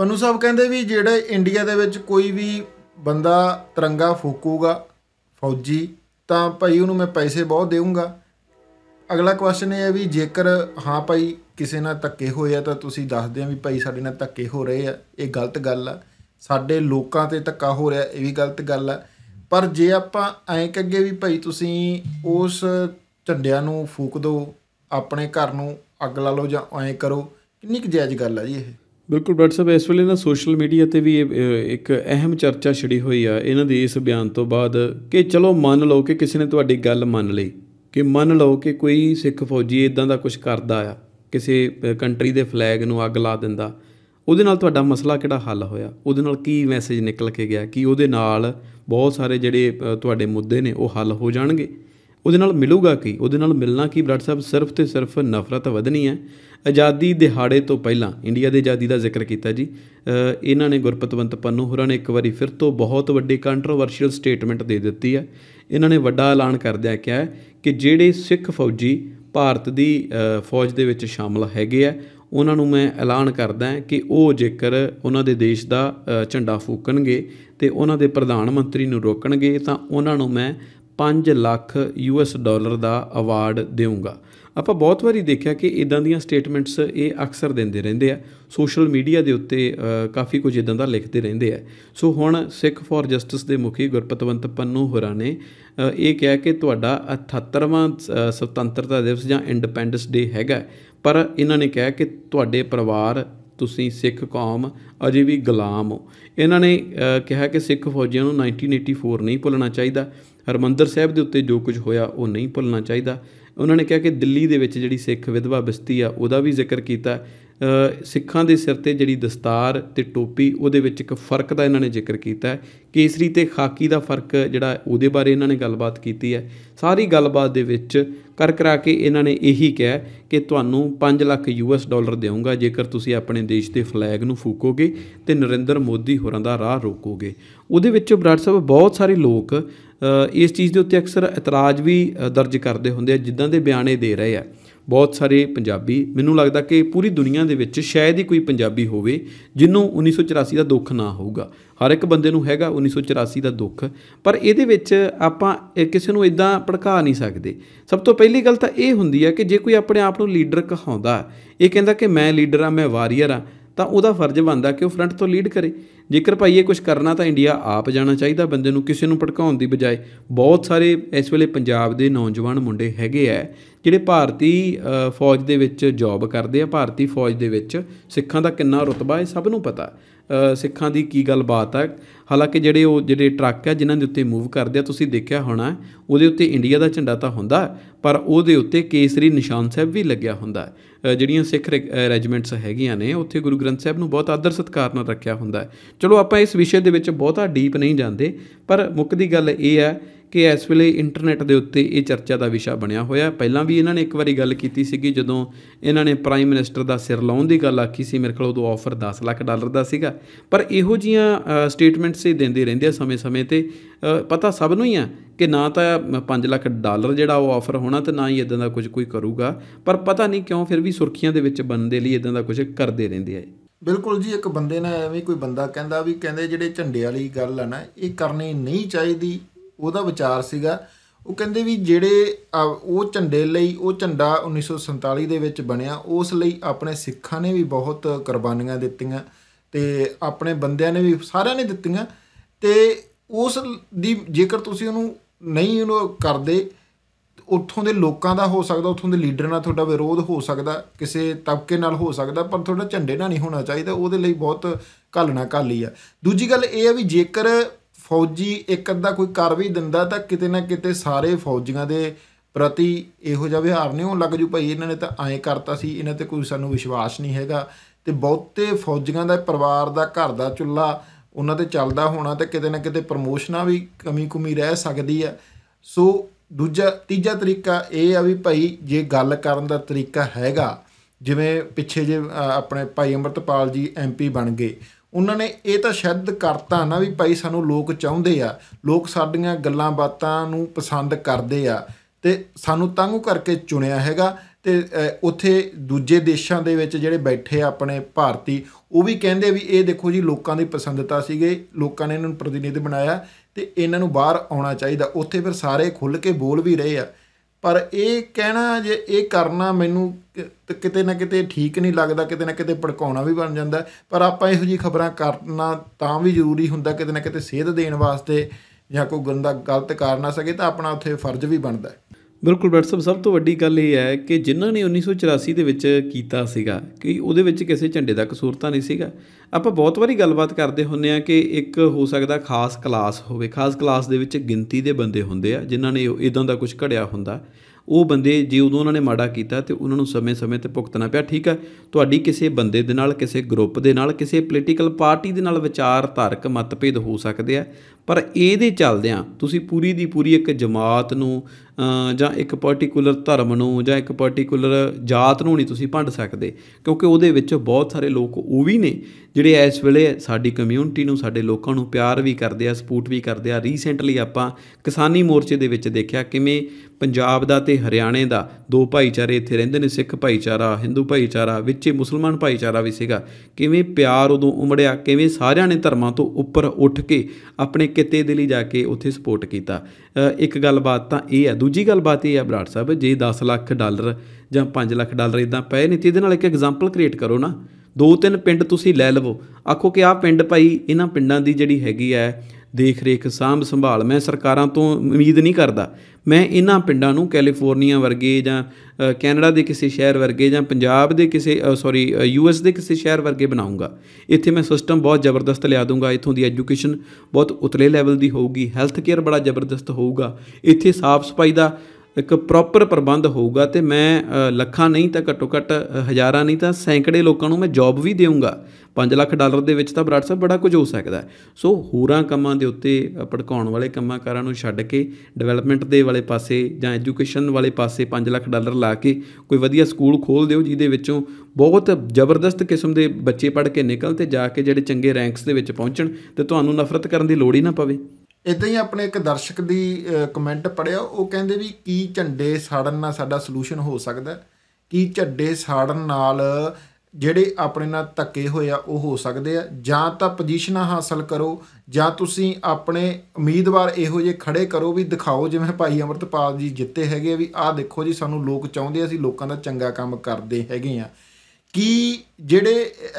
ਪੰਨੂ ਸਾਹਿਬ ਕਹਿੰਦੇ ਵੀ ਜਿਹੜਾ ਇੰਡੀਆ ਦੇ ਵਿੱਚ ਕੋਈ ਵੀ ਬੰਦਾ ਤਿਰੰਗਾ ਫੂਕੂਗਾ ਫੌਜੀ ਤਾਂ ਭਾਈ ਉਹਨੂੰ ਮੈਂ ਪੈਸੇ ਬਹੁਤ ਦੇਵਾਂਗਾ ਅਗਲਾ ਕੁਐਸਚਨ ਇਹ ਹੈ ਵੀ ਜੇਕਰ ਹਾਂ ਭਾਈ ਕਿਸੇ ਨਾਲ ਧੱਕੇ ਹੋਏ ਆ ਤਾਂ ਤੁਸੀਂ ਦੱਸਦੇ ਆ ਵੀ ਭਾਈ ਸਾਡੇ ਨਾਲ ਧੱਕੇ ਹੋ ਰਹੇ ਆ ਇਹ ਗਲਤ ਗੱਲ ਆ ਸਾਡੇ ਲੋਕਾਂ ਤੇ ਧੱਕਾ ਹੋ ਰਿਹਾ ਇਹ ਵੀ ਗਲਤ ਗੱਲ ਆ ਪਰ ਜੇ ਆਪਾਂ ਐਂ ਕੱਗੇ ਵੀ ਭਾਈ ਤੁਸੀਂ ਉਸ ਝੰਡਿਆਂ ਨੂੰ ਫੂਕ ਦਿਓ ਆਪਣੇ ਘਰ ਨੂੰ ਅੱਗ ਲਾ ਲਓ ਜਾਂ ਐਂ ਕਰੋ ਕਿੰਨੀ ਕੁ ਜਾਇਜ਼ ਗੱਲ ਆ ਜੀ ਇਹ ਬਿਲਕੁਲ ਡਾਕਟਰ ਸਾਹਿਬ ਇਸ ਵੇਲੇ ਨਾ ਸੋਸ਼ਲ ਮੀਡੀਆ ਤੇ ਵੀ ਇੱਕ ਅਹਿਮ ਚਰਚਾ ਛਿੜੀ ਹੋਈ ਆ ਇਹਨਾਂ ਦੇ ਇਸ ਬਿਆਨ ਤੋਂ ਬਾਅਦ ਕਿ ਚਲੋ ਮੰਨ ਲਓ ਕਿ ਕਿਸੇ ਨੇ ਤੁਹਾਡੀ ਗੱਲ ਮੰਨ ਲਈ ਕਿ ਮੰਨ ਲਓ ਕਿ ਕੋਈ ਸਿੱਖ ਫੌਜੀ ਇਦਾਂ ਦਾ ਕੁਝ ਕਰਦਾ ਆ ਕਿਸੇ ਕੰਟਰੀ ਦੇ ਫਲੈਗ ਨੂੰ ਅੱਗ ਲਾ ਦਿੰਦਾ ਉਹਦੇ ਨਾਲ ਤੁਹਾਡਾ ਮਸਲਾ ਕਿਹੜਾ ਹੱਲ ਹੋਇਆ ਉਹਦੇ ਨਾਲ ਕੀ ਮੈਸੇਜ ਨਿਕਲ ਕੇ ਗਿਆ ਕਿ ਉਹਦੇ ਨਾਲ ਬਹੁਤ ਸਾਰੇ ਜਿਹੜੇ ਤੁਹਾਡੇ ਮੁੱਦੇ ਨੇ ਉਹ ਹੱਲ ਹੋ ਜਾਣਗੇ ਉਹਦੇ ਨਾਲ ਮਿਲੂਗਾ ਕੀ ਉਹਦੇ ਨਾਲ ਮਿਲਣਾ ਕੀ ਬਲੱਡ ਸਾਹਿਬ ਸਿਰਫ ਤੇ ਸਿਰਫ ਨਫ਼ਰਤ ਵਧਣੀ ਹੈ ਆਜ਼ਾਦੀ ਦਿਹਾੜੇ ਤੋਂ ਪਹਿਲਾਂ ਇੰਡੀਆ ਦੀ ਆਜ਼ਾਦੀ ਦਾ ਜ਼ਿਕਰ ਕੀਤਾ ਜੀ ਇਹਨਾਂ ਨੇ ਗੁਰਪਤਵੰਤ ਪੰਨੂ ਹੋਰਾਂ ਨੇ ਇੱਕ ਵਾਰੀ ਫਿਰ ਤੋਂ ਬਹੁਤ ਵੱਡੀ ਕੰਟਰੋਵਰਸ਼ੀਅਲ ਸਟੇਟਮੈਂਟ ਦੇ ਦਿੱਤੀ ਹੈ ਇਹਨਾਂ ਨੇ ਵੱਡਾ ਐਲਾਨ ਕਰਦਿਆ ਕਿਹਾ ਕਿ ਜਿਹੜੇ ਸਿੱਖ ਫੌਜੀ ਭਾਰਤ ਦੀ ਫੌਜ ਦੇ ਵਿੱਚ ਸ਼ਾਮਲ ਹੈਗੇ ਆ ਉਹਨਾਂ ਨੂੰ ਮੈਂ ਐਲਾਨ ਕਰਦਾ ਕਿ ਉਹ ਜੇਕਰ ਉਹਨਾਂ ਦੇ ਦੇਸ਼ ਦਾ ਝੰਡਾ ਫੂਕਣਗੇ ਤੇ ਉਹਨਾਂ ਦੇ ਪ੍ਰਧਾਨ ਮੰਤਰੀ ਨੂੰ ਰੋਕਣਗੇ ਤਾਂ ਉਹਨਾਂ ਨੂੰ ਮੈਂ 5 ਲੱਖ ਯੂ ਐਸ ਡਾਲਰ ਦਾ ਅਵਾਰਡ ਦੇਵਾਂਗਾ ਆਪਾਂ ਬਹੁਤ ਵਾਰੀ ਦੇਖਿਆ ਕਿ ਇਦਾਂ ਦੀਆਂ ਸਟੇਟਮੈਂਟਸ ਇਹ ਅਕਸਰ ਦਿੰਦੇ ਰਹਿੰਦੇ ਆ ਸੋਸ਼ਲ ਮੀਡੀਆ ਦੇ ਉੱਤੇ ਕਾਫੀ ਕੁਝ ਇਦਾਂ ਦਾ ਲਿਖਦੇ ਰਹਿੰਦੇ ਆ ਸੋ ਹੁਣ ਸਿੱਖ ਫਾਰ ਜਸਟਿਸ ਦੇ ਮੁਖੀ ਗੁਰਪਤਵੰਤ ਪੰਨੂ ਹੋਰਾਂ ਨੇ ਇਹ ਕਿਹਾ ਕਿ ਤੁਹਾਡਾ 78ਵਾਂ ਸੁਤੰਤਰਤਾ ਦਿਵਸ ਜਾਂ ਇੰਡੀਪੈਂਡੈਂਸ ਡੇ ਹੈਗਾ ਪਰ ਇਹਨਾਂ ਨੇ ਕਿਹਾ ਕਿ ਤੁਹਾਡੇ ਪਰਿਵਾਰ ਤੁਸੀਂ ਸਿੱਖ ਕੌਮ ਅਜੇ ਵੀ ਗੁਲਾਮ ਹੋ ਇਹਨਾਂ ਨੇ ਕਿਹਾ ਕਿ ਸਿੱਖ ਫੌਜੀਆਂ ਨੂੰ 1984 ਨਹੀਂ ਭੁੱਲਣਾ ਚਾਹੀਦਾ ਹਰਮੰਦਰ ਸਾਹਿਬ ਦੇ ਉੱਤੇ ਜੋ ਕੁਝ ਹੋਇਆ ਉਹ ਨਹੀਂ ਭੁੱਲਣਾ ਚਾਹੀਦਾ ਉਹਨਾਂ ਨੇ ਕਿਹਾ ਕਿ ਦਿੱਲੀ ਦੇ ਵਿੱਚ ਜਿਹੜੀ ਸਿੱਖ ਵਿਧਵਾ ਬਸਤੀ ਆ ਉਹਦਾ ਵੀ ਜ਼ਿਕਰ ਕੀਤਾ ਸਿੱਖਾਂ ਦੇ ਸਿਰ ਤੇ ਜਿਹੜੀ ਦਸਤਾਰ ਤੇ ਟੋਪੀ ਉਹਦੇ ਵਿੱਚ ਇੱਕ ਫਰਕ ਦਾ ਇਹਨਾਂ ਨੇ ਜ਼ਿਕਰ ਕੀਤਾ ਕੇਸਰੀ ਤੇ ਖਾਕੀ ਦਾ ਫਰਕ ਜਿਹੜਾ ਉਹਦੇ ਬਾਰੇ ਇਹਨਾਂ ਨੇ ਗੱਲਬਾਤ ਕੀਤੀ ਹੈ ਸਾਰੀ ਗੱਲਬਾਤ ਦੇ ਵਿੱਚ ਕਰ ਕਰਾ ਕੇ ਇਹਨਾਂ ਨੇ ਇਹੀ ਕਿਹਾ ਕਿ ਤੁਹਾਨੂੰ 5 ਲੱਖ ਯੂਐਸ ਡਾਲਰ ਦੇਵਾਂਗਾ ਜੇਕਰ ਤੁਸੀਂ ਆਪਣੇ ਦੇਸ਼ ਦੇ ਫਲੈਗ ਨੂੰ ਫੂਕੋਗੇ ਤੇ ਨਰਿੰਦਰ ਮੋਦੀ ਹੋਰਾਂ ਦਾ ਰਾਹ ਰੋਕੋਗੇ ਉਹਦੇ ਵਿੱਚ ਬਰਾੜ ਸਾਹਿਬ ਬਹੁਤ ਸਾਰੇ ਲੋਕ ਇਸ ਚੀਜ਼ ਦੇ ਉੱਤੇ ਅਕਸਰ ਇਤਰਾਜ਼ ਵੀ ਦਰਜ ਕਰਦੇ ਹੁੰਦੇ ਆ ਜਿੱਦਾਂ ਦੇ ਬਿਆਨੇ ਦੇ ਰਹੇ ਆ ਬਹੁਤ ਸਾਰੇ ਪੰਜਾਬੀ ਮੈਨੂੰ ਲੱਗਦਾ ਕਿ ਪੂਰੀ ਦੁਨੀਆ ਦੇ ਵਿੱਚ ਸ਼ਾਇਦ ਹੀ ਕੋਈ ਪੰਜਾਬੀ ਹੋਵੇ ਜਿਹਨੂੰ 1984 ਦਾ ਦੁੱਖ ਨਾ ਹੋਊਗਾ ਹਰ ਇੱਕ ਬੰਦੇ ਨੂੰ ਹੈਗਾ 1984 ਦਾ ਦੁੱਖ ਪਰ ਇਹਦੇ ਵਿੱਚ ਆਪਾਂ ਕਿਸੇ ਨੂੰ ਇਦਾਂ ਭੜਕਾ ਨਹੀਂ ਸਕਦੇ ਸਭ ਤੋਂ ਪਹਿਲੀ ਗੱਲ ਤਾਂ ਇਹ ਹੁੰਦੀ ਹੈ ਕਿ ਜੇ ਕੋਈ ਆਪਣੇ ਆਪ ਨੂੰ ਲੀਡਰ ਕਹਾਉਂਦਾ ਇਹ ਕਹਿੰਦਾ ਕਿ ਮੈਂ ਲੀਡਰ ਆ ਮੈਂ ਵਾਰੀਅਰ ਆ ਤਾਂ ਉਹਦਾ ਫਰਜ਼ ਬਣਦਾ ਕਿ ਉਹ ਫਰੰਟ ਤੋਂ ਲੀਡ ਕਰੇ ਜੇਕਰ ਭਾਈ ਇਹ ਕੁਝ ਕਰਨਾ ਤਾਂ ਇੰਡੀਆ ਆਪ ਜਾਣਾ ਚਾਹੀਦਾ ਬੰਦੇ ਨੂੰ ਕਿਸੇ ਨੂੰ ਭੜਕਾਉਣ ਦੀ ਬਜਾਏ ਬਹੁਤ ਸਾਰੇ ਇਸ ਵੇਲੇ ਪੰਜਾਬ ਦੇ ਨੌਜਵਾਨ ਮੁੰਡੇ ਹੈਗੇ ਆ ਜਿਹੜੇ ਭਾਰਤੀ ਫੌਜ ਦੇ ਵਿੱਚ ਜੌਬ ਕਰਦੇ ਆ ਭਾਰਤੀ ਫੌਜ ਦੇ ਵਿੱਚ ਸਿੱਖਾਂ ਦਾ ਕਿੰਨਾ ਰੁਤਬਾ ਹੈ ਸਭ ਨੂੰ ਪਤਾ ਸਿੱਖਾਂ ਦੀ ਕੀ ਗੱਲਬਾਤ ਆ ਹਾਲਾਂਕਿ ਜਿਹੜੇ ਉਹ ਜਿਹੜੇ ਟਰੱਕ ਆ ਜਿਨ੍ਹਾਂ ਦੇ ਉੱਤੇ ਮੂਵ ਕਰਦੇ ਆ ਤੁਸੀਂ ਦੇਖਿਆ ਹੋਣਾ ਉਹਦੇ ਉੱਤੇ ਇੰਡੀਆ ਦਾ ਝੰਡਾ ਤਾਂ ਹੁੰਦਾ ਪਰ ਉਹਦੇ ਉੱਤੇ ਕੇਸਰੀ ਨਿਸ਼ਾਨ ਸਾਹਿਬ ਵੀ ਲੱਗਿਆ ਹੁੰਦਾ ਜਿਹੜੀਆਂ ਸਿੱਖ ਰੈਜੀਮੈਂਟਸ ਹੈਗੀਆਂ ਨੇ ਉੱਥੇ ਗੁਰੂ ਗ੍ਰੰਥ ਸਾਹਿਬ ਨੂੰ ਬਹੁਤ ਆਦਰ ਸਤਿਕਾਰ ਨਾਲ ਰੱਖਿਆ ਹੁੰਦਾ ਚਲੋ ਆਪਾਂ ਇਸ ਵਿਸ਼ੇ ਦੇ ਵਿੱਚ ਬਹੁਤਾ ਡੀਪ ਨਹੀਂ ਜਾਂਦੇ ਪਰ ਮੁੱਖ ਦੀ ਗੱਲ ਇਹ ਹੈ ਕਿ ਇਸ ਵੇਲੇ ਇੰਟਰਨੈਟ ਦੇ ਉੱਤੇ ਇਹ ਚਰਚਾ ਦਾ ਵਿਸ਼ਾ ਬਣਿਆ ਹੋਇਆ ਪਹਿਲਾਂ ਵੀ ਇਹਨਾਂ ਨੇ ਇੱਕ ਵਾਰੀ ਗੱਲ ਕੀਤੀ ਸੀਗੀ ਜਦੋਂ ਇਹਨਾਂ ਨੇ ਪ੍ਰਾਈਮ ਮਿਨਿਸਟਰ ਦਾ ਸਿਰ ਲਾਉਣ ਦੀ ਗੱਲ ਆਖੀ ਸੀ ਮੇਰੇ ਖਿਆਲ ਉਦੋਂ ਆਫਰ 10 ਲੱਖ ਡਾਲਰ ਦਾ ਸੀਗਾ ਪਰ ਇਹੋ ਜੀਆਂ ਸਟੇਟਮੈਂਟਸ ਹੀ ਦਿੰਦੇ ਰਹਿੰਦੇ ਆ ਸਮੇਂ-ਸਮੇਂ ਤੇ ਪਤਾ ਸਭ ਨੂੰ ਹੀ ਆ ਕਿ ਨਾ ਤਾਂ 5 ਲੱਖ ਡਾਲਰ ਜਿਹੜਾ ਉਹ ਆਫਰ ਹੋਣਾ ਤੇ ਨਾ ਹੀ ਇਦਾਂ ਦਾ ਕੁਝ ਕੋਈ ਕਰੂਗਾ ਪਰ ਪਤਾ ਨਹੀਂ ਕਿਉਂ ਫਿਰ ਵੀ ਸੁਰਖੀਆਂ ਦੇ ਵਿੱਚ ਬਣਨ ਦੇ ਲਈ ਇਦਾਂ ਦਾ ਕੁਝ ਕਰਦੇ ਰਹਿੰਦੇ ਆ ਬਿਲਕੁਲ ਜੀ ਇੱਕ ਬੰਦੇ ਨੇ ਐਵੇਂ ਕੋਈ ਬੰਦਾ ਕਹਿੰਦਾ ਵੀ ਕਹਿੰਦੇ ਜਿਹੜੇ ਝੰਡੇ ਵਾਲੀ ਗੱਲ ਆ ਨਾ ਇਹ ਕਰਨੀ ਨਹੀਂ ਚਾਹੀਦੀ ਉਹਦਾ ਵਿਚਾਰ ਸੀਗਾ ਉਹ ਕਹਿੰਦੇ ਵੀ ਜਿਹੜੇ ਉਹ ਝੰਡੇ ਲਈ ਉਹ ਝੰਡਾ 1947 ਦੇ ਵਿੱਚ ਬਣਿਆ ਉਸ ਲਈ ਆਪਣੇ ਸਿੱਖਾਂ ਨੇ ਵੀ ਬਹੁਤ ਕੁਰਬਾਨੀਆਂ ਦਿੱਤੀਆਂ ਤੇ ਆਪਣੇ ਬੰਦਿਆਂ ਨੇ ਵੀ ਸਾਰਿਆਂ ਨੇ ਦਿੱਤੀਆਂ ਤੇ ਉਸ ਦੀ ਜੇਕਰ ਤੁਸੀਂ ਉਹਨੂੰ ਨਹੀਂ ਉਹਨੂੰ ਕਰਦੇ ਉੱਥੋਂ ਦੇ ਲੋਕਾਂ ਦਾ ਹੋ ਸਕਦਾ ਉੱਥੋਂ ਦੇ ਲੀਡਰ ਨਾਲ ਤੁਹਾਡਾ ਵਿਰੋਧ ਹੋ ਸਕਦਾ ਕਿਸੇ ਤਬਕੇ ਨਾਲ ਹੋ ਸਕਦਾ ਪਰ ਤੁਹਾਡਾ ਝੰਡੇ ਨਾਲ ਨਹੀਂ ਹੋਣਾ ਚਾਹੀਦਾ ਉਹਦੇ ਲਈ ਬਹੁਤ ਘਾਲਣਾ ਘਾਲੀ ਆ ਦੂਜੀ ਗੱਲ ਇਹ ਆ ਵੀ ਜੇਕਰ ਫੌਜੀ ਇੱਕ ਅੱਧਾ ਕੋਈ ਕਰ ਵੀ ਦਿੰਦਾ ਤਾਂ ਕਿਤੇ ਨਾ ਕਿਤੇ ਸਾਰੇ ਫੌਜੀਆਂ ਦੇ ਪ੍ਰਤੀ ਇਹੋ ਜਿਹਾ ਵਿਹਾਰ ਨਹੀਂ ਹੋਣ ਲੱਗ ਜੂ ਭਾਈ ਇਹਨਾਂ ਨੇ ਤਾਂ ਐਂ ਕਰਤਾ ਸੀ ਇਹਨਾਂ ਤੇ ਕੋਈ ਸਾਨੂੰ ਵਿਸ਼ਵਾਸ ਨਹੀਂ ਹੈਗਾ ਤੇ ਬਹੁਤੇ ਫੌਜੀਆਂ ਦਾ ਪਰਿਵਾਰ ਦਾ ਘਰ ਦਾ ਚੁੱਲ੍ਹਾ ਉਹਨਾਂ ਤੇ ਚੱਲਦਾ ਹੋਣਾ ਤੇ ਕਿਤੇ ਨਾ ਕਿਤੇ ਪ੍ਰਮੋਸ਼ਨਾਂ ਵੀ ਕਮੀ ਕੁਮੀ ਰਹਿ ਸਕਦੀ ਆ ਸੋ ਦੂਜਾ ਤੀਜਾ ਤਰੀਕਾ ਇਹ ਆ ਵੀ ਭਾਈ ਜੇ ਗੱਲ ਕਰਨ ਦਾ ਤਰੀਕਾ ਹੈਗਾ ਜਿਵੇਂ ਪਿੱਛੇ ਜੇ ਆਪਣੇ ਭਾਈ ਅਮਰਤਪਾਲ ਜੀ ਐਮਪੀ ਬਣ ਗਏ ਉਹਨਾਂ ਨੇ ਇਹ ਤਾਂ ਸ਼ਬਦ ਕਰਤਾ ਨਾ ਵੀ ਭਾਈ ਸਾਨੂੰ ਲੋਕ ਚਾਹੁੰਦੇ ਆ ਲੋਕ ਸਾਡੀਆਂ ਗੱਲਾਂ ਬਾਤਾਂ ਨੂੰ ਪਸੰਦ ਕਰਦੇ ਆ ਤੇ ਸਾਨੂੰ ਤੰਗ ਕਰਕੇ ਚੁਣਿਆ ਹੈਗਾ ਤੇ ਉੱਥੇ ਦੂਜੇ ਦੇਸ਼ਾਂ ਦੇ ਵਿੱਚ ਜਿਹੜੇ ਬੈਠੇ ਆ ਆਪਣੇ ਭਾਰਤੀ ਉਹ ਵੀ ਕਹਿੰਦੇ ਵੀ ਇਹ ਦੇਖੋ ਜੀ ਲੋਕਾਂ ਦੀ ਪਸੰਦਤਾ ਸੀਗੇ ਲੋਕਾਂ ਨੇ ਇਹਨਾਂ ਨੂੰ ਪ੍ਰਤੀਨਿਧ ਬਣਾਇਆ ਤੇ ਇਹਨਾਂ ਨੂੰ ਬਾਹਰ ਆਉਣਾ ਚਾਹੀਦਾ ਉੱਥੇ ਫਿਰ ਸਾਰੇ ਖੁੱਲ ਕੇ ਬੋਲ ਵੀ ਰਹੇ ਆ ਪਰ ਇਹ ਕਹਿਣਾ ਜੇ ਇਹ ਕਰਨਾ ਮੈਨੂੰ ਕਿਤੇ ਨਾ ਕਿਤੇ ਠੀਕ ਨਹੀਂ ਲੱਗਦਾ ਕਿਤੇ ਨਾ ਕਿਤੇ ਭੜਕਾਉਣਾ ਵੀ ਬਣ ਜਾਂਦਾ ਪਰ ਆਪਾਂ ਇਹੋ ਜੀ ਖਬਰਾਂ ਕਰਨਾ ਤਾਂ ਵੀ ਜ਼ਰੂਰੀ ਹੁੰਦਾ ਕਿਤੇ ਨਾ ਕਿਤੇ ਸੇਧ ਦੇਣ ਵਾਸਤੇ ਜਾਂ ਕੋਈ ਗੰਦਾ ਗਲਤ ਕਾਰਨ ਸਕੇ ਤਾਂ ਆਪਣਾ ਉੱਥੇ ਫਰਜ਼ ਵੀ ਬਣਦਾ ਬਿਲਕੁਲ ਬੈਟ ਸਾਹਿਬ ਸਭ ਤੋਂ ਵੱਡੀ ਗੱਲ ਇਹ ਹੈ ਕਿ ਜਿਨ੍ਹਾਂ ਨੇ 1984 ਦੇ ਵਿੱਚ ਕੀਤਾ ਸੀਗਾ ਕਿ ਉਹਦੇ ਵਿੱਚ ਕਿਸੇ ਝੰਡੇ ਦਾ ਕਸੂਰ ਤਾਂ ਨਹੀਂ ਸੀਗਾ ਆਪਾਂ ਬਹੁਤ ਵਾਰੀ ਗੱਲਬਾਤ ਕਰਦੇ ਹੁੰਨੇ ਆ ਕਿ ਇੱਕ ਹੋ ਸਕਦਾ ਖਾਸ ਕਲਾਸ ਹੋਵੇ ਖਾਸ ਕਲਾਸ ਦੇ ਵਿੱਚ ਗਿਣਤੀ ਦੇ ਬੰਦੇ ਹੁੰਦੇ ਆ ਜਿਨ੍ਹਾਂ ਨੇ ਇਦਾਂ ਦਾ ਕੁਝ ਘੜਿਆ ਹੁੰਦਾ ਉਹ ਬੰਦੇ ਜੇ ਉਦੋਂ ਉਹਨਾਂ ਨੇ ਮਾੜਾ ਕੀਤਾ ਤੇ ਉਹਨਾਂ ਨੂੰ ਸਮੇਂ-ਸਮੇਂ ਤੇ ਭੁਗਤਣਾ ਪਿਆ ਠੀਕ ਹੈ ਤੁਹਾਡੀ ਕਿਸੇ ਬੰਦੇ ਦੇ ਨਾਲ ਕਿਸੇ ਗਰੁੱਪ ਦੇ ਨਾਲ ਕਿਸੇ ਪੋਲੀਟੀਕਲ ਪਾਰਟੀ ਦੇ ਨਾਲ ਵਿਚਾਰਧਾਰਕ ਮਤਭੇਦ ਹੋ ਸਕਦੇ ਆ ਪਰ ਇਹਦੇ ਚੱਲਦਿਆਂ ਤੁਸੀਂ ਪੂਰੀ ਦੀ ਪੂਰੀ ਇੱਕ ਜਮਾਤ ਨੂੰ ਜਾਂ ਇੱਕ ਪਾਰਟਿਕੂਲਰ ਧਰਮ ਨੂੰ ਜਾਂ ਇੱਕ ਪਾਰਟਿਕੂਲਰ ਜਾਤ ਨੂੰ ਨਹੀਂ ਤੁਸੀਂ ਭੰਡ ਸਕਦੇ ਕਿਉਂਕਿ ਉਹਦੇ ਵਿੱਚ ਬਹੁਤ ਸਾਰੇ ਲੋਕ ਉਹ ਵੀ ਨੇ ਜਿਹੜੇ ਇਸ ਵੇਲੇ ਸਾਡੀ ਕਮਿਊਨਿਟੀ ਨੂੰ ਸਾਡੇ ਲੋਕਾਂ ਨੂੰ ਪਿਆਰ ਵੀ ਕਰਦੇ ਆ ਸਪੋਰਟ ਵੀ ਕਰਦੇ ਆ ਰੀਸੈਂਟਲੀ ਆਪਾਂ ਕਿਸਾਨੀ ਮੋਰਚੇ ਦੇ ਵਿੱਚ ਦੇਖਿਆ ਕਿਵੇਂ ਪੰਜਾਬ ਦਾ ਤੇ ਹਰਿਆਣੇ ਦਾ ਦੋ ਭਾਈਚਾਰੇ ਇੱਥੇ ਰਹਿੰਦੇ ਨੇ ਸਿੱਖ ਭਾਈਚਾਰਾ ਹਿੰਦੂ ਭਾਈਚਾਰਾ ਵਿੱਚ ਇਹ ਮੁਸਲਮਾਨ ਭਾਈਚਾਰਾ ਵੀ ਸੀਗਾ ਕਿਵੇਂ ਪਿਆਰ ਉਦੋਂ ਉਮੜਿਆ ਕਿਵੇਂ ਸਾਰਿਆਂ ਨੇ ਧਰਮਾਂ ਤੋਂ ਉੱਪਰ ਉੱਠ ਕੇ ਆਪਣੇ ਕਿਤੇ ਦੇ ਲਈ ਜਾ ਕੇ ਉੱਥੇ ਸਪੋਰਟ ਕੀਤਾ ਇੱਕ ਗੱਲਬਾਤ ਤਾਂ ਇਹ ਹੈ ਦੂਜੀ ਗੱਲਬਾਤ ਇਹ ਹੈ ਬਰਾੜ ਸਾਹਿਬ ਜੇ 10 ਲੱਖ ਡਾਲਰ ਜਾਂ 5 ਲੱਖ ਡਾਲਰ ਇਦਾਂ ਪਏ ਨੇ ਤੇ ਇਹਦੇ ਨਾਲ ਇੱਕ ਐਗਜ਼ਾਮਪਲ ਕ੍ਰੀਏਟ ਕਰੋ ਨਾ ਦੋ ਤਿੰਨ ਪਿੰਡ ਤੁਸੀਂ ਲੈ ਲਵੋ ਆਖੋ ਕਿ ਆਹ ਪਿੰਡ ਭਾਈ ਇਹਨਾਂ ਪਿੰਡਾਂ ਦੀ ਜਿਹੜੀ ਹੈਗੀ ਹੈ ਦੇਖ ਰੇਖ ਸਾਂਭ ਸੰਭਾਲ ਮੈਂ ਸਰਕਾਰਾਂ ਤੋਂ ਉਮੀਦ ਨਹੀਂ ਕਰਦਾ ਮੈਂ ਇਹਨਾਂ ਪਿੰਡਾਂ ਨੂੰ ਕੈਲੀਫੋਰਨੀਆ ਵਰਗੇ ਜਾਂ ਕੈਨੇਡਾ ਦੇ ਕਿਸੇ ਸ਼ਹਿਰ ਵਰਗੇ ਜਾਂ ਪੰਜਾਬ ਦੇ ਕਿਸੇ ਸੌਰੀ ਯੂ ਐਸ ਦੇ ਕਿਸੇ ਸ਼ਹਿਰ ਵਰਗੇ ਬਣਾਉਂਗਾ ਇੱਥੇ ਮੈਂ ਸਿਸਟਮ ਬਹੁਤ ਜ਼ਬਰਦਸਤ ਲਿਆ ਦੂੰਗਾ ਇੱਥੋਂ ਦੀ ਐਜੂਕੇਸ਼ਨ ਬਹੁਤ ਉਤਲੇ ਲੈਵਲ ਦੀ ਹੋਊਗੀ ਹੈਲਥ ਕੇਅਰ ਬੜਾ ਜ਼ਬਰਦਸਤ ਹੋਊਗਾ ਇੱਥੇ ਸਾਫ਼ ਸਫਾਈ ਦਾ ਇੱਕ ਪ੍ਰੋਪਰ ਪ੍ਰਬੰਧ ਹੋਊਗਾ ਤੇ ਮੈਂ ਲੱਖਾਂ ਨਹੀਂ ਤਾਂ ਘੱਟੋ ਘੱਟ ਹਜ਼ਾਰਾਂ ਨਹੀਂ ਤਾਂ ਸੈਂਕੜੇ ਲੋਕਾਂ ਨੂੰ ਮੈਂ ਜੌਬ ਵੀ ਦੇਵਾਂਗਾ 5 ਲੱਖ ਡਾਲਰ ਦੇ ਵਿੱਚ ਤਾਂ ਬਰਾੜ ਸਾਹਿਬ ਬੜਾ ਕੁਝ ਹੋ ਸਕਦਾ ਸੋ ਹੋਰਾਂ ਕੰਮਾਂ ਦੇ ਉੱਤੇ ਭੜਕਾਉਣ ਵਾਲੇ ਕੰਮਾਂ ਕਾਰਾਂ ਨੂੰ ਛੱਡ ਕੇ ਡਿਵੈਲਪਮੈਂਟ ਦੇ ਵਾਲੇ ਪਾਸੇ ਜਾਂ ਐਜੂਕੇਸ਼ਨ ਵਾਲੇ ਪਾਸੇ 5 ਲੱਖ ਡਾਲਰ ਲਾ ਕੇ ਕੋਈ ਵਧੀਆ ਸਕੂਲ ਖੋਲ ਦਿਓ ਜਿਹਦੇ ਵਿੱਚੋਂ ਬਹੁਤ ਜ਼ਬਰਦਸਤ ਕਿਸਮ ਦੇ ਬੱਚੇ ਪੜ ਕੇ ਨਿਕਲ ਤੇ ਜਾ ਕੇ ਜਿਹੜੇ ਚੰਗੇ ਰੈਂਕਸ ਦੇ ਵਿੱਚ ਪਹੁੰਚਣ ਤੇ ਤੁਹਾਨੂੰ ਨਫ਼ਰਤ ਕਰਨ ਦੀ ਲੋੜ ਹੀ ਨਾ ਪਵੇ ਇਦਾਂ ਹੀ ਆਪਣੇ ਇੱਕ ਦਰਸ਼ਕ ਦੀ ਕਮੈਂਟ ਪੜਿਆ ਉਹ ਕਹਿੰਦੇ ਵੀ ਕੀ ਝੰਡੇ ਸਾੜਨ ਨਾਲ ਸਾਡਾ ਸੋਲੂਸ਼ਨ ਹੋ ਸਕਦਾ ਕੀ ਝੱਡੇ ਸਾੜਨ ਨਾਲ ਜਿਹੜੇ ਆਪਣੇ ਨਾਲ ਧੱਕੇ ਹੋਏ ਆ ਉਹ ਹੋ ਸਕਦੇ ਆ ਜਾਂ ਤਾਂ ਪੋਜੀਸ਼ਨਾਂ ਹਾਸਲ ਕਰੋ ਜਾਂ ਤੁਸੀਂ ਆਪਣੇ ਉਮੀਦਵਾਰ ਇਹੋ ਜਿਹੇ ਖੜੇ ਕਰੋ ਵੀ ਦਿਖਾਓ ਜਿਵੇਂ ਭਾਈ ਅਮਰਤਪਾਲ ਜੀ ਜਿੱਤੇ ਹੈਗੇ ਆ ਵੀ ਆਹ ਦੇਖੋ ਜੀ ਸਾਨੂੰ ਲੋਕ ਚਾਹੁੰਦੇ ਆ ਅਸੀਂ ਲੋਕਾਂ ਦਾ ਚੰਗਾ ਕੰਮ ਕਰਦੇ ਹੈਗੇ ਆ ਕਿ ਜਿਹੜੇ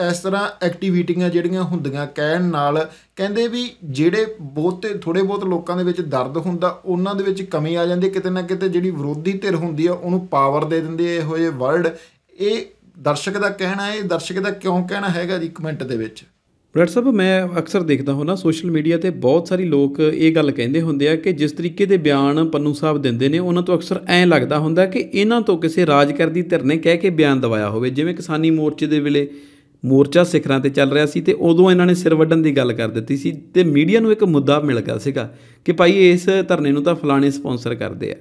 ਇਸ ਤਰ੍ਹਾਂ ਐਕਟੀਵਿਟੀਆਂ ਜਿਹੜੀਆਂ ਹੁੰਦੀਆਂ ਕਹਿਣ ਨਾਲ ਕਹਿੰਦੇ ਵੀ ਜਿਹੜੇ ਬਹੁਤੇ ਥੋੜੇ ਬਹੁਤ ਲੋਕਾਂ ਦੇ ਵਿੱਚ ਦਰਦ ਹੁੰਦਾ ਉਹਨਾਂ ਦੇ ਵਿੱਚ ਕਮੀ ਆ ਜਾਂਦੀ ਕਿਤੇ ਨਾ ਕਿਤੇ ਜਿਹੜੀ ਵਿਰੋਧੀ ਧਿਰ ਹੁੰਦੀ ਆ ਉਹਨੂੰ ਪਾਵਰ ਦੇ ਦਿੰਦੇ ਇਹੋ ਜਿਹੇ ਵਰਡ ਇਹ ਦਰਸ਼ਕ ਦਾ ਕਹਿਣਾ ਹੈ ਦਰਸ਼ਕ ਦਾ ਕਿਉਂ ਕਹਿਣਾ ਹੈਗਾ ਜੀ ਕਮੈਂਟ ਦੇ ਵਿੱਚ ਬ੍ਰੈਡ ਸਾਹਿਬ ਮੈਂ ਅਕਸਰ ਦੇਖਦਾ ਹਾਂ ਨਾ ਸੋਸ਼ਲ ਮੀਡੀਆ ਤੇ ਬਹੁਤ ਸਾਰੇ ਲੋਕ ਇਹ ਗੱਲ ਕਹਿੰਦੇ ਹੁੰਦੇ ਆ ਕਿ ਜਿਸ ਤਰੀਕੇ ਦੇ ਬਿਆਨ ਪੰਨੂ ਸਾਹਿਬ ਦਿੰਦੇ ਨੇ ਉਹਨਾਂ ਤੋਂ ਅਕਸਰ ਐਂ ਲੱਗਦਾ ਹੁੰਦਾ ਕਿ ਇਹਨਾਂ ਤੋਂ ਕਿਸੇ ਰਾਜਕਰ ਦੀ ਧਿਰ ਨੇ ਕਹਿ ਕੇ ਬਿਆਨ ਦਵਾਇਆ ਹੋਵੇ ਜਿਵੇਂ ਕਿਸਾਨੀ ਮੋਰਚੇ ਦੇ ਵੇਲੇ ਮੋਰਚਾ ਸਿਖਰਾਂ ਤੇ ਚੱਲ ਰਿਹਾ ਸੀ ਤੇ ਉਦੋਂ ਇਹਨਾਂ ਨੇ ਸਿਰ ਵੱਢਣ ਦੀ ਗੱਲ ਕਰ ਦਿੱਤੀ ਸੀ ਤੇ ਮੀਡੀਆ ਨੂੰ ਇੱਕ ਮੁੱਦਾ ਮਿਲ ਗਿਆ ਸੀਗਾ ਕਿ ਭਾਈ ਇਸ ਧਰਨੇ ਨੂੰ ਤਾਂ ਫਲਾਣੇ ਸਪਾਂਸਰ ਕਰਦੇ ਆ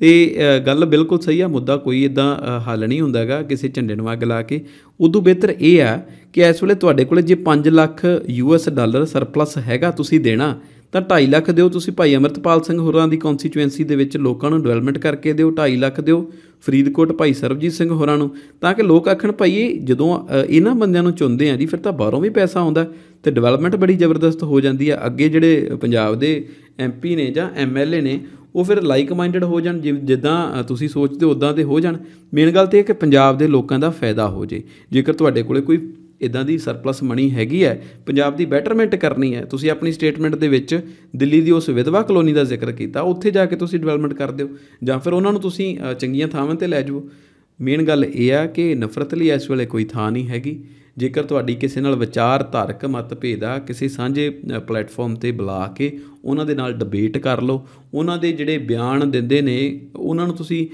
ਤੇ ਗੱਲ ਬਿਲਕੁਲ ਸਹੀ ਆ ਮੁੱਦਾ ਕੋਈ ਇਦਾਂ ਹੱਲ ਨਹੀਂ ਹੁੰਦਾਗਾ ਕਿਸੇ ਝੰਡੇ ਨੂੰ ਅੱਗ ਲਾ ਕੇ ਉਦੋਂ ਬਿਹਤਰ ਇਹ ਆ ਕਿ ਇਸ ਵੇਲੇ ਤੁਹਾਡੇ ਕੋਲੇ ਜੇ 5 lakh U S dollar surplus ਹੈਗਾ ਤੁਸੀਂ ਦੇਣਾ ਤਾਂ 2.5 ਲੱਖ ਦਿਓ ਤੁਸੀਂ ਭਾਈ ਅਮਰਤਪਾਲ ਸਿੰਘ ਹੋਰਾਂ ਦੀ ਕੌਂਸਟੀਚੁਐਂਸੀ ਦੇ ਵਿੱਚ ਲੋਕਾਂ ਨੂੰ ਡਿਵੈਲਪਮੈਂਟ ਕਰਕੇ ਦਿਓ 2.5 ਲੱਖ ਦਿਓ ਫਰੀਦਕੋਟ ਭਾਈ ਸਰਬਜੀਤ ਸਿੰਘ ਹੋਰਾਂ ਨੂੰ ਤਾਂ ਕਿ ਲੋਕ ਆਖਣ ਭਾਈ ਇਹ ਜਦੋਂ ਇਹਨਾਂ ਬੰਦਿਆਂ ਨੂੰ ਚੁੰਦੇ ਆ ਜੀ ਫਿਰ ਤਾਂ ਬਾਹਰੋਂ ਵੀ ਪੈਸਾ ਆਉਂਦਾ ਤੇ ਡਿਵੈਲਪਮੈਂਟ ਬੜੀ ਜ਼ਬਰਦਸਤ ਹੋ ਜਾਂਦੀ ਆ ਅੱਗੇ ਜਿਹੜੇ ਪੰਜਾਬ ਦੇ ਐਮਪੀ ਨੇ ਜਾਂ ਐਮਐਲਏ ਨੇ ਉਹ ਫਿਰ ਲਾਈਕ ਮਾਈਂਡਡ ਹੋ ਜਾਣ ਜਿੱਦਾਂ ਤੁਸੀਂ ਸੋਚਦੇ ਉਦਾਂ ਦੇ ਹੋ ਜਾਣ ਮੇਨ ਗੱਲ ਤੇ ਇਹ ਕਿ ਪੰਜਾਬ ਦੇ ਲੋਕਾਂ ਦਾ ਫਾਇਦਾ ਹੋ ਜੇ ਜੇਕਰ ਤੁਹਾਡੇ ਕੋਲੇ ਕੋਈ ਇਦਾਂ ਦੀ ਸਰਪਲਸ ਮਣੀ ਹੈਗੀ ਹੈ ਪੰਜਾਬ ਦੀ ਬੈਟਰਮੈਂਟ ਕਰਨੀ ਹੈ ਤੁਸੀਂ ਆਪਣੀ ਸਟੇਟਮੈਂਟ ਦੇ ਵਿੱਚ ਦਿੱਲੀ ਦੀ ਉਸ ਵਿਧਵਾ ਕਲੋਨੀ ਦਾ ਜ਼ਿਕਰ ਕੀਤਾ ਉੱਥੇ ਜਾ ਕੇ ਤੁਸੀਂ ਡਿਵੈਲਪਮੈਂਟ ਕਰ ਦਿਓ ਜਾਂ ਫਿਰ ਉਹਨਾਂ ਨੂੰ ਤੁਸੀਂ ਚੰਗੀਆਂ ਥਾਵਾਂ ਤੇ ਲੈ ਜਾਓ ਮੇਨ ਗੱਲ ਇਹ ਆ ਕਿ ਨਫ਼ਰਤ ਲਈ ਇਸ ਵੇਲੇ ਕੋਈ ਥਾਂ ਨਹੀਂ ਹੈਗੀ ਜੇਕਰ ਤੁਹਾਡੀ ਕਿਸੇ ਨਾਲ ਵਿਚਾਰ ਧਾਰਕ ਮਤਭੇਦ ਆ ਕਿਸੇ ਸਾਂਝੇ ਪਲੇਟਫਾਰਮ ਤੇ ਬੁਲਾ ਕੇ ਉਹਨਾਂ ਦੇ ਨਾਲ ਡਿਬੇਟ ਕਰ ਲਓ ਉਹਨਾਂ ਦੇ ਜਿਹੜੇ ਬਿਆਨ ਦਿੰਦੇ ਨੇ ਉਹਨਾਂ ਨੂੰ ਤੁਸੀਂ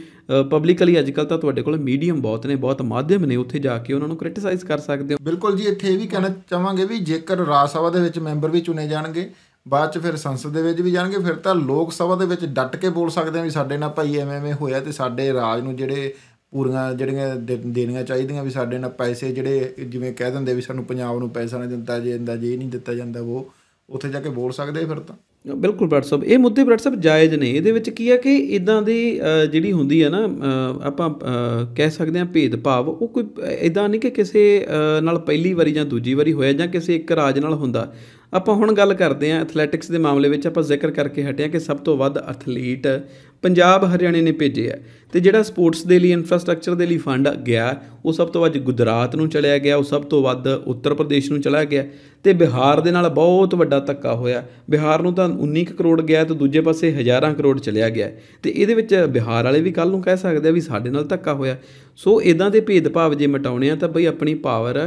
ਪਬਲਿਕਲੀ ਅੱਜਕੱਲ ਤਾਂ ਤੁਹਾਡੇ ਕੋਲ ਮੀਡੀਅਮ ਬਹੁਤ ਨੇ ਬਹੁਤ ਮਾਧਿਅਮ ਨੇ ਉੱਥੇ ਜਾ ਕੇ ਉਹਨਾਂ ਨੂੰ ਕ੍ਰਿਟਿਸਾਈਜ਼ ਕਰ ਸਕਦੇ ਹੋ ਬਿਲਕੁਲ ਜੀ ਇੱਥੇ ਇਹ ਵੀ ਕਹਿਣਾ ਚਾਹਾਂਗੇ ਵੀ ਜੇਕਰ ਰਾਜ ਸਭਾ ਦੇ ਵਿੱਚ ਮੈਂਬਰ ਵੀ ਚੁਣੇ ਜਾਣਗੇ ਬਾਅਦ ਚ ਫਿਰ ਸੰਸਦ ਦੇ ਵਿੱਚ ਵੀ ਜਾਣਗੇ ਫਿਰ ਤਾਂ ਲੋਕ ਸਭਾ ਦੇ ਵਿੱਚ ਡਟ ਕੇ ਬੋਲ ਸਕਦੇ ਆ ਵੀ ਸਾਡੇ ਨਾਲ ਭਾਈ ਐਵੇਂ ਐਵੇਂ ਹੋਇਆ ਤੇ ਸਾਡੇ ਰਾਜ ਨੂੰ ਜਿਹੜੇ ਪੂਰੀਆਂ ਜਿਹੜੀਆਂ ਦੇਣੀਆਂ ਚਾਹੀਦੀਆਂ ਵੀ ਸਾਡੇ ਨਾਲ ਪੈਸੇ ਜਿਹੜੇ ਜਿਵੇਂ ਕਹਿ ਦਿੰਦੇ ਵੀ ਸਾਨੂੰ ਪੰਜਾਬ ਨੂੰ ਪੈਸਾ ਨਹੀਂ ਦਿੱਤਾ ਜੇ ਇੰਦਾ ਜੇ ਨਹੀਂ ਦਿੱਤਾ ਜਾਂਦਾ ਉਹ ਉੱਥੇ ਜਾ ਕੇ ਬੋਲ ਸਕਦੇ ਫਿਰ ਤਾਂ ਬਿਲਕੁਲ ਬ੍ਰੈਡ ਸਾਹਿਬ ਇਹ ਮੁੱਦੇ ਬ੍ਰੈਡ ਸਾਹਿਬ ਜਾਇਜ਼ ਨਹੀਂ ਇਹਦੇ ਵਿੱਚ ਕੀ ਹੈ ਕਿ ਇਦਾਂ ਦੀ ਜਿਹੜੀ ਹੁੰਦੀ ਹੈ ਨਾ ਆਪਾਂ ਕਹਿ ਸਕਦੇ ਹਾਂ ਭੇਦ ਭਾਵ ਉਹ ਕੋਈ ਇਦਾਂ ਨਹੀਂ ਕਿ ਕਿਸੇ ਨਾਲ ਪਹਿਲੀ ਵਾਰੀ ਜਾਂ ਦੂਜੀ ਵਾਰੀ ਹੋਇਆ ਜਾਂ ਕਿਸੇ ਇੱਕ ਰਾਜ ਨਾਲ ਹੁੰਦਾ ਆਪਾਂ ਹੁਣ ਗੱਲ ਕਰਦੇ ਹਾਂ ਐਥਲੈਟਿਕਸ ਦੇ ਮਾਮਲੇ ਵਿੱਚ ਆਪਾਂ ਜ਼ਿਕਰ ਕਰਕੇ ਹਟਿਆ ਕਿ ਸਭ ਤੋਂ ਵੱਧ ਐਥਲੀਟ ਪੰਜਾਬ ਹਰਿਆਣੇ ਨੇ ਭੇਜਿਆ ਤੇ ਜਿਹੜਾ ਸਪੋਰਟਸ ਦੇ ਲਈ ਇਨਫਰਾਸਟ੍ਰਕਚਰ ਦੇ ਲਈ ਫੰਡ ਗਿਆ ਉਹ ਸਭ ਤੋਂ ਵੱਧ ਗੁਜਰਾਤ ਨੂੰ ਚਲਿਆ ਗਿਆ ਉਹ ਸਭ ਤੋਂ ਵੱਧ ਉੱਤਰ ਪ੍ਰਦੇਸ਼ ਨੂੰ ਚਲਾ ਗਿਆ ਤੇ ਬਿਹਾਰ ਦੇ ਨਾਲ ਬਹੁਤ ਵੱਡਾ ਧੱਕਾ ਹੋਇਆ ਬਿਹਾਰ ਨੂੰ ਤਾਂ 19 ਕਰੋੜ ਗਿਆ ਤੇ ਦੂਜੇ ਪਾਸੇ ਹਜ਼ਾਰਾਂ ਕਰੋੜ ਚਲਿਆ ਗਿਆ ਤੇ ਇਹਦੇ ਵਿੱਚ ਬਿਹਾਰ ਵਾਲੇ ਵੀ ਕੱਲ ਨੂੰ ਕਹਿ ਸਕਦੇ ਆ ਵੀ ਸਾਡੇ ਨਾਲ ਧੱਕਾ ਹੋਇਆ ਸੋ ਇਦਾਂ ਦੇ ਭੇਦਭਾਵ ਜੇ ਮਟਾਉਣੇ ਆ ਤਾਂ ਬਈ ਆਪਣੀ ਪਾਵਰ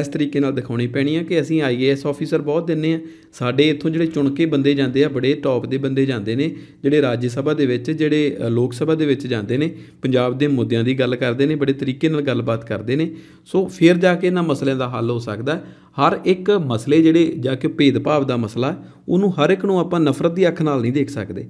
ਇਸ ਤਰੀਕੇ ਨਾਲ ਦਿਖਾਉਣੀ ਪੈਣੀ ਆ ਕਿ ਅਸੀਂ ਆਈਏਐਸ ਆਫੀਸਰ ਬਹੁਤ ਦਿੰਨੇ ਆ ਸਾਡੇ ਇੱਥੋਂ ਜਿਹੜੇ ਚੁਣ ਕੇ ਬੰਦੇ ਜਾਂਦੇ ਆ ਬੜੇ ਟੌਪ ਦੇ ਬੰਦੇ ਜਾਂਦੇ ਨੇ ਜਿਹੜੇ ਰਾਜ ਸਭਾ ਦੇ ਵਿੱਚ ਜਿਹੜੇ ਲੋਕ ਸਭਾ ਦੇ ਵਿੱਚ ਜਾਂਦੇ ਨੇ ਪੰਜਾਬ ਦੇ ਮੁੱਦਿਆਂ ਦੀ ਗੱਲ ਕਰਦੇ ਨੇ ਬੜੇ ਤਰੀਕੇ ਨਾਲ ਗੱਲਬਾਤ ਕਰਦੇ ਨੇ ਸੋ ਫਿਰ ਜਾ ਕੇ ਇਹਨਾਂ ਮਸਲਿਆਂ ਦਾ ਹੱਲ ਹੋ ਸਕਦਾ ਹਰ ਇੱਕ ਮਸਲੇ ਜਿਹੜੇ ਜਾ ਕੇ ਭੇਦਭਾਵ ਦਾ ਮਸਲਾ ਉਹਨੂੰ ਹਰ ਇੱਕ ਨੂੰ ਆਪਾਂ ਨਫ਼ਰਤ ਦੀ ਅੱਖ ਨਾਲ ਨਹੀਂ ਦੇਖ ਸਕਦੇ